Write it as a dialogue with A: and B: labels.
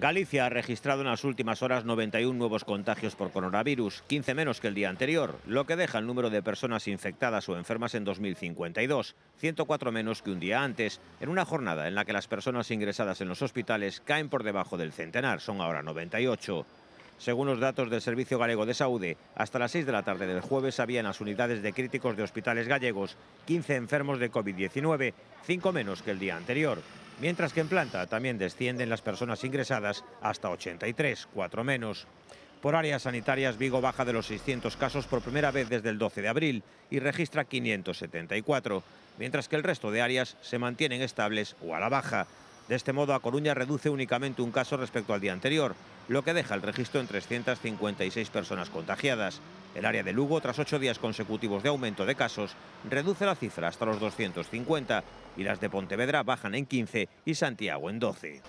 A: Galicia ha registrado en las últimas horas 91 nuevos contagios por coronavirus, 15 menos que el día anterior, lo que deja el número de personas infectadas o enfermas en 2052, 104 menos que un día antes, en una jornada en la que las personas ingresadas en los hospitales caen por debajo del centenar, son ahora 98. Según los datos del Servicio Galego de Saúde, hasta las 6 de la tarde del jueves había en las unidades de críticos de hospitales gallegos 15 enfermos de COVID-19, 5 menos que el día anterior mientras que en planta también descienden las personas ingresadas hasta 83, cuatro menos. Por áreas sanitarias, Vigo baja de los 600 casos por primera vez desde el 12 de abril y registra 574, mientras que el resto de áreas se mantienen estables o a la baja. De este modo, A Coruña reduce únicamente un caso respecto al día anterior, lo que deja el registro en 356 personas contagiadas. El área de Lugo, tras ocho días consecutivos de aumento de casos, reduce la cifra hasta los 250 y las de Pontevedra bajan en 15 y Santiago en 12.